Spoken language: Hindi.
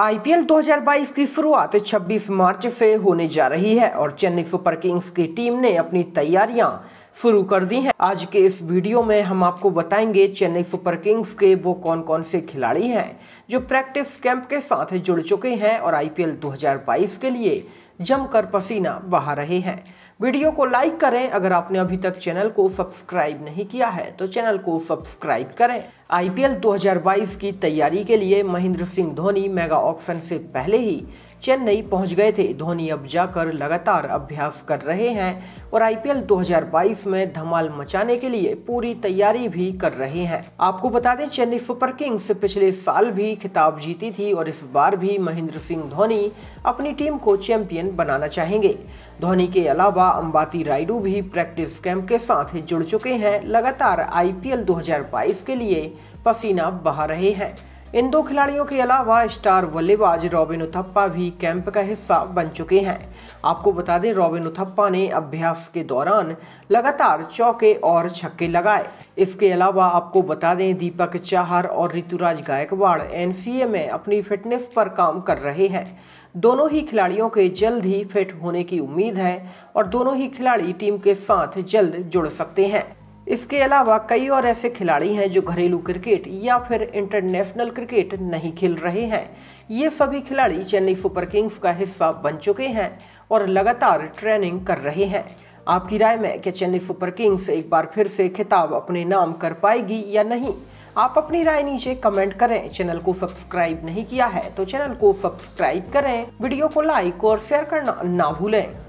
आईपीएल 2022 की शुरुआत 26 मार्च से होने जा रही है और चेन्नई सुपर किंग्स की टीम ने अपनी तैयारियां शुरू कर दी हैं आज के इस वीडियो में हम आपको बताएंगे चेन्नई सुपर किंग्स के वो कौन कौन से खिलाड़ी हैं जो प्रैक्टिस कैंप के साथ जुड़ चुके हैं और आईपीएल 2022 के लिए जमकर पसीना बहा रहे हैं वीडियो को लाइक करें अगर आपने अभी तक चैनल को सब्सक्राइब नहीं किया है तो चैनल को सब्सक्राइब करें आईपीएल 2022 की तैयारी के लिए महेंद्र सिंह धोनी मेगा ऑक्शन से पहले ही चेन्नई पहुंच गए थे धोनी अब जाकर लगातार अभ्यास कर रहे हैं और आईपीएल 2022 में धमाल मचाने के लिए पूरी तैयारी भी कर रहे हैं आपको बता दें चेन्नई सुपर किंग्स पिछले साल भी खिताब जीती थी और इस बार भी महेंद्र सिंह धोनी अपनी टीम को चैंपियन बनाना चाहेंगे धोनी के अलावा अंबाती रायडू भी प्रैक्टिस कैंप के साथ जुड़ चुके हैं लगातार आईपीएल 2022 के लिए पसीना बहा रहे हैं इन दो खिलाड़ियों के अलावा स्टार बल्लेबाज रॉबिन उथप्पा भी कैंप का हिस्सा बन चुके हैं आपको बता दें रॉबिन उथप्पा ने अभ्यास के दौरान लगातार चौके और छक्के लगाए इसके अलावा आपको बता दें दीपक चाहर और ऋतुराज गायकवाड़ एनसीए में अपनी फिटनेस पर काम कर रहे हैं दोनों ही खिलाड़ियों के जल्द ही फिट होने की उम्मीद है और दोनों ही खिलाड़ी टीम के साथ जल्द जुड़ सकते हैं इसके अलावा कई और ऐसे खिलाड़ी हैं जो घरेलू क्रिकेट या फिर इंटरनेशनल क्रिकेट नहीं खेल रहे हैं ये सभी खिलाड़ी चेन्नई सुपर किंग्स का हिस्सा बन चुके हैं और लगातार ट्रेनिंग कर रहे हैं आपकी राय में क्या चेन्नई सुपर किंग्स एक बार फिर से खिताब अपने नाम कर पाएगी या नहीं आप अपनी राय नीचे कमेंट करें चैनल को सब्सक्राइब नहीं किया है तो चैनल को सब्सक्राइब करें वीडियो को लाइक और शेयर करना ना भूलें